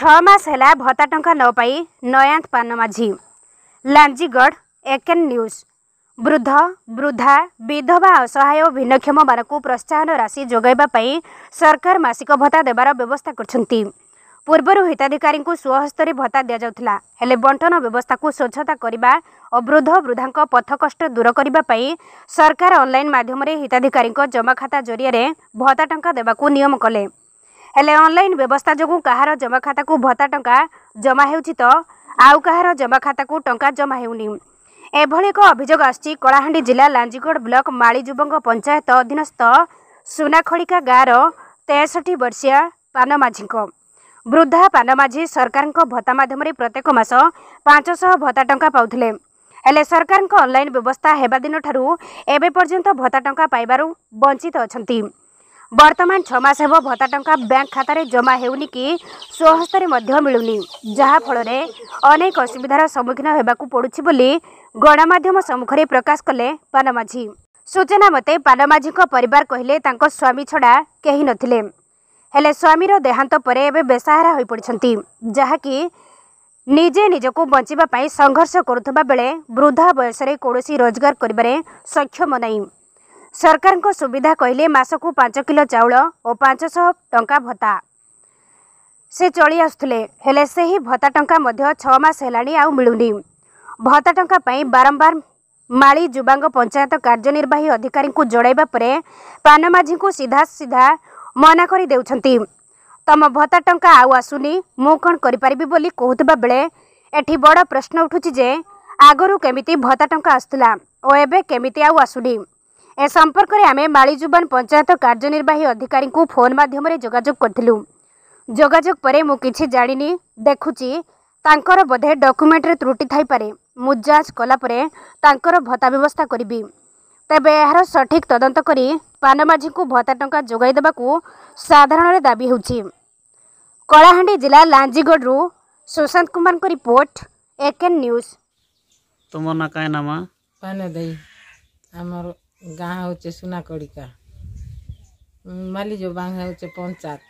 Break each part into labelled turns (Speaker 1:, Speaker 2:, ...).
Speaker 1: ଛଅ ମାସ ହେଲା ଭତ୍ତା ଟଙ୍କା ନ ପାଇ ନୟାନ୍ତ ପାନମାଝି ଲାଞ୍ଜିଗଡ଼ ଏକେନ୍ ନ୍ୟୁଜ୍ ବୃଦ୍ଧ ବୃଦ୍ଧା ବିଧବା ଅସହାୟ ଓ ଭିନ୍ନକ୍ଷମମାନଙ୍କୁ ପ୍ରୋତ୍ସାହନ ରାଶି ଯୋଗାଇବା ପାଇଁ ସରକାର ମାସିକ ଭତ୍ତା ଦେବାର ବ୍ୟବସ୍ଥା କରିଛନ୍ତି ପୂର୍ବରୁ ହିତାଧିକାରୀଙ୍କୁ ସ୍ୱହସ୍ତରେ ଭତ୍ତା ଦିଆଯାଉଥିଲା ହେଲେ ବଣ୍ଟନ ବ୍ୟବସ୍ଥାକୁ ସ୍ୱଚ୍ଛତା କରିବା ଓ ବୃଦ୍ଧ ବୃଦ୍ଧାଙ୍କ ପଥକଷ୍ଟ ଦୂର କରିବା ପାଇଁ ସରକାର ଅନ୍ଲାଇନ୍ ମାଧ୍ୟମରେ ହିତାଧିକାରୀଙ୍କ ଜମାଖାତା ଜରିଆରେ ଭତ୍ତା ଟଙ୍କା ଦେବାକୁ ନିୟମ କଲେ होला अनलाइन व्यवस्था जो कहाँ जमाखाता भत्ता टा जमाउँछ आउ का जमा खाता खाताको टा जमाउन एभरि एक अभियोग आसि कलाहा जाँजिगढ ब्लक मालीजुब पंचायत अधीनस्थ सुनाखिका गाँ र वर्षिया बर्षिया पानमाझीको वृद्धा पानमाझी सरकार भत्ता माध्यम प्रत्येक मास पाँचश भत्ता टा पाउँदै अनलाइन व्यवस्था दिन हेर्न एन्त भत्ता टाइबार वञ्चित अहिले ବର୍ତ୍ତମାନ ଛଅ ମାସ ହେବ ଭତ୍ତା ଟଙ୍କା ବ୍ୟାଙ୍କ ଖାତାରେ ଜମା ହେଉନି କି ସ୍ୱହସ୍ତରେ ମଧ୍ୟ ମିଳୁନି ଯାହାଫଳରେ ଅନେକ ଅସୁବିଧାର ସମ୍ମୁଖୀନ ହେବାକୁ ପଡ଼ୁଛି ବୋଲି ଗଣମାଧ୍ୟମ ସମ୍ମୁଖରେ ପ୍ରକାଶ କଲେ ପାନମାଝୀ ସୂଚନା ମତେ ପାନମାଝୀଙ୍କ ପରିବାର କହିଲେ ତାଙ୍କ ସ୍ୱାମୀ ଛଡ଼ା କେହି ନଥିଲେ ହେଲେ ସ୍ୱାମୀର ଦେହାନ୍ତ ପରେ ଏବେ ବେସାହାରା ହୋଇପଡ଼ିଛନ୍ତି ଯାହାକି ନିଜେ ନିଜକୁ ବଞ୍ଚିବା ପାଇଁ ସଂଘର୍ଷ କରୁଥିବା ବେଳେ ବୃଦ୍ଧା ବୟସରେ କୌଣସି ରୋଜଗାର କରିବାରେ ସକ୍ଷମ ନାହିଁ ସରକାରଙ୍କ ସୁବିଧା କହିଲେ ମାସକୁ ପାଞ୍ଚ କିଲୋ ଚାଉଳ ଓ ପାଞ୍ଚଶହ ଟଙ୍କା ଭତ୍ତା ସେ ଚଳି ଆସୁଥିଲେ ହେଲେ ସେହି ଭତ୍ତା ଟଙ୍କା ମଧ୍ୟ ଛଅ ମାସ ହେଲାଣି ଆଉ ମିଳୁନି ଭତ୍ତା ଟଙ୍କା ପାଇଁ ବାରମ୍ବାର ମାଳି ଯୁବାଙ୍ଗ ପଞ୍ଚାୟତ କାର୍ଯ୍ୟନିର୍ବାହୀ ଅଧିକାରୀଙ୍କୁ ଜଣାଇବା ପରେ ପାନମାଝୀଙ୍କୁ ସିଧାସିଧା ମନା କରି ଦେଉଛନ୍ତି ତମ ଭତ୍ତା ଟଙ୍କା ଆଉ ଆସୁନି ମୁଁ କ'ଣ କରିପାରିବି ବୋଲି କହୁଥିବା ବେଳେ ଏଠି ବଡ଼ ପ୍ରଶ୍ନ ଉଠୁଛି ଯେ ଆଗରୁ କେମିତି ଭତ୍ତା ଟଙ୍କା ଆସୁଥିଲା ଓ ଏବେ କେମିତି ଆଉ ଆସୁନି ଏ ସମ୍ପର୍କରେ ଆମେ ମାଳିଜୁବାନ ପଞ୍ଚାୟତ କାର୍ଯ୍ୟନିର୍ବାହୀ ଅଧିକାରୀଙ୍କୁ ଫୋନ୍ ମାଧ୍ୟମରେ ଯୋଗାଯୋଗ କରିଥିଲୁ ଯୋଗାଯୋଗ ପରେ ମୁଁ କିଛି ଜାଣିନି ଦେଖୁଛି ତାଙ୍କର ବୋଧେ ଡକ୍ୟୁମେଣ୍ଟରେ ତ୍ରୁଟି ଥାଇପାରେ ମୁଁ ଯାଞ୍ଚ କଲା ପରେ ତାଙ୍କର ଭତ୍ତା ବ୍ୟବସ୍ଥା କରିବି ତେବେ ଏହାର ସଠିକ୍ ତଦନ୍ତ କରି ପାନମାଝୀଙ୍କୁ ଭତ୍ତା ଟଙ୍କା ଯୋଗାଇ ଦେବାକୁ ସାଧାରଣରେ ଦାବି ହେଉଛି କଳାହାଣ୍ଡି ଜିଲ୍ଲା ଲାଞ୍ଜିଗଡ଼ରୁ ସୁଶାନ୍ତ କୁମାରଙ୍କ ରିପୋର୍ଟ ଏକେନ୍ ନ୍ୟୁଜ୍
Speaker 2: ତୁମ ନା କାହିଁ ନାମା
Speaker 3: ପାନ ଦେଇ ଆମର ଗାଁ ହେଉଛି ସୁନାକଡ଼ିକା ମାଲିଜୋ ବାଙ୍ଗ ହେଉଛି ପଞ୍ଚାୟତ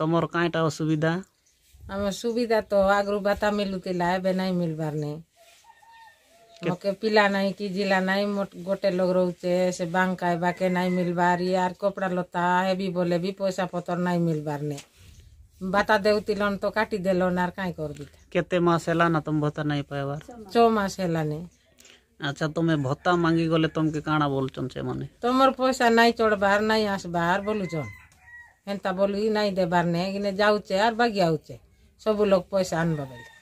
Speaker 2: ତମର କାଇଁଟା ଅସୁବିଧା
Speaker 3: ଆମ ସୁବିଧା ତ ଆଗରୁ ବାତା ମିଳୁଥିଲା ଏବେ ନାଇଁ ମିଳିବାର ନାଇଁ ମକେ ପିଲା ନାଇଁ କି ଜିଲା ନାଇଁ ଗୋଟେ ଲୋକ ରହୁଛେ ସେ ବାଙ୍ଗ ଖାଇବାକେ ନାଇଁ ମିଲବାର ଆର୍ କପଡ଼ା ଲତା ହେବି ବୋଲେ ବି ପଇସା ପତର ନାଇଁ ମିଲବାର ନାଇଁ ବାତା ଦେଉଥିଲନ ତ କାଟି ଦେଲନ ଆର୍ କାଇଁ କରିବି
Speaker 2: କେତେ ମାସ ହେଲା ନା ତମ ଭତ୍ତା ନାଇଁ ପାଇବାର ଛଅ ମାସ ହେଲାନି আচ্ছা তুমি ভত্তা মাগি গলে তোমাকে কানা বলছন সেমানে
Speaker 3: তোমার পয়সা নাই চড়বার নাই আসবার বলুছন হেনতা বলি নাই দেবার নেই যাউছে আর বাগি আউছে সবু লোক পয়সা আনবা বলে